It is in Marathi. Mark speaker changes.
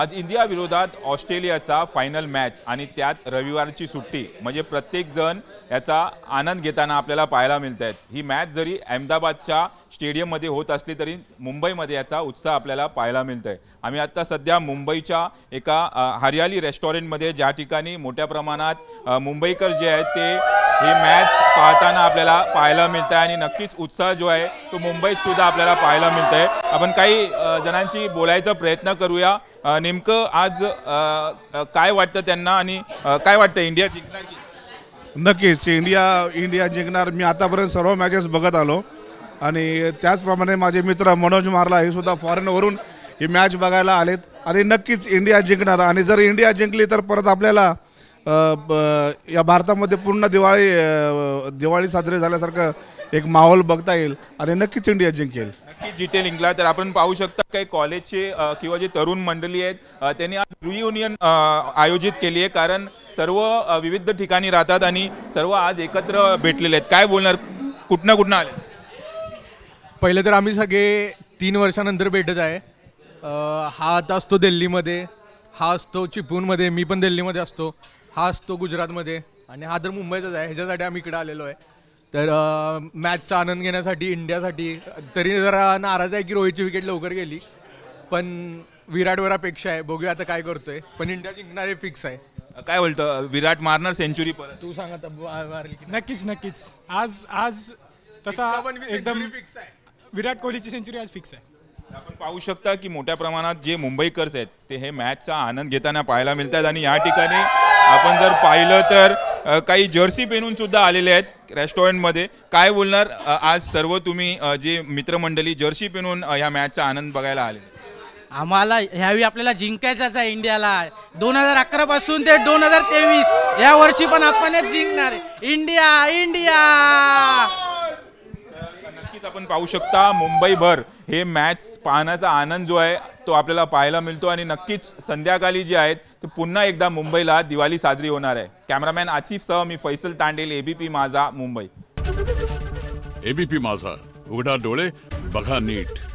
Speaker 1: आज इंडियाविरोधात ऑस्ट्रेलियाचा फायनल मॅच आणि त्यात रविवारची सुट्टी म्हणजे प्रत्येकजण याचा आनंद घेताना आपल्याला पाहायला मिळत आहेत ही मॅच जरी अहमदाबादच्या स्टेडियममध्ये होत असली तरी मुंबईमध्ये याचा उत्साह आपल्याला पाहायला मिळत आहे आम्ही आत्ता सध्या मुंबईच्या एका हरियाली रेस्टॉरंटमध्ये ज्या ठिकाणी मोठ्या प्रमाणात मुंबईकर जे आहेत ते ही मॅच पाहताना आपल्याला पाहायला मिळत आहे आणि नक्कीच उत्साह जो आहे तो मुंबईतसुद्धा आपल्याला पाहायला मिळत आपण काही जणांची बोलायचा प्रयत्न करूया नेमकं आज काय वाटतं त्यांना आणि काय वाटतं इंडिया जिंकणार
Speaker 2: की नक्कीच इंडिया इंडिया जिंकणार मी आतापर्यंत सर्व मॅचेस बघत आलो आणि त्याचप्रमाणे माझे मित्र मनोज मारला हे सुद्धा फॉरेनवरून ही मॅच बघायला आलेत आणि नक्कीच इंडिया जिंकणार आणि जर इंडिया जिंकली तर परत आपल्याला या भारतामध्ये पूर्ण दिवाळी दिवाळी साजरी झाल्यासारखं एक माहोल बघता येईल आणि नक्कीच इंडिया जिंकेल
Speaker 1: जिटेल इंगला तर आपण पाहू शकता काही कॉलेजचे किंवा जे तरुण मंडळी आहेत त्यांनी आज रियुनियन आयोजित केली आहे कारण सर्व विविध ठिकाणी राहतात आणि सर्व आज एकत्र भेटलेले आहेत काय बोलणार कुठनं कुठनं आले
Speaker 3: पहिले तर आम्ही सगळे तीन वर्षानंतर भेटत आहे हा आता असतो दिल्लीमध्ये हा असतो चिपळूणमध्ये मी पण दिल्लीमध्ये असतो हा असतो गुजरातमध्ये आणि हा तर मुंबईचाच आहे ह्याच्यासाठी आम्ही इकडे आलेलो आहे तर मॅचचा आनंद घेण्यासाठी इंडियासाठी तरी जरा नाराज आहे की रोहितची विकेट लवकर गेली पण विराटवर अपेक्षा आहे बघूया आता काय करतोय पण इंडिया जिंकणार हे फिक्स आहे
Speaker 1: काय बोलतं विराट मारणार सेंचुरी परत
Speaker 3: तू सांग नक्कीच नक्कीच आज आज तसा पण एकदम फिक्स आहे विराट कोहलीची सेंचुरी आज फिक्स आहे
Speaker 1: आपण पाहू शकता की मोठ्या प्रमाणात जे मुंबईकर्स आहेत ते हे मॅचचा आनंद घेताना पाहायला मिळतात आणि या ठिकाणी आपण जर पाहिलं तर काही जर्सी पेनून सुद्धा आलेले आहेत रेस्टॉरंटमध्ये काय बोलणार आज सर्व तुम्ही जे मित्रमंडळी जर्सी पेनून ह्या मॅचचा आनंद बघायला आले आम्हाला ह्यावेळी आपल्याला
Speaker 3: जिंकायचाच आहे इंडियाला
Speaker 1: दोन हजार अकरा पासून ते दोन हजार तेवीस या वर्षी पण आपणच जिंकणार
Speaker 3: इंडिया इंडिया
Speaker 1: नक्कीच आपण पाहू शकता मुंबईभर हे मॅच पाहण्याचा आनंद जो आहे तो आपल्याला पाहायला मिळतो आणि नक्कीच संध्याकाळी जे आहेत ते पुन्हा एकदा मुंबईला दिवाळी साजरी होणार आहे कॅमेरामॅन आसिफ सह मी फैसल तांडेल एबीपी माझा मुंबई एबीपी माझा उघडा डोळे बघा नीट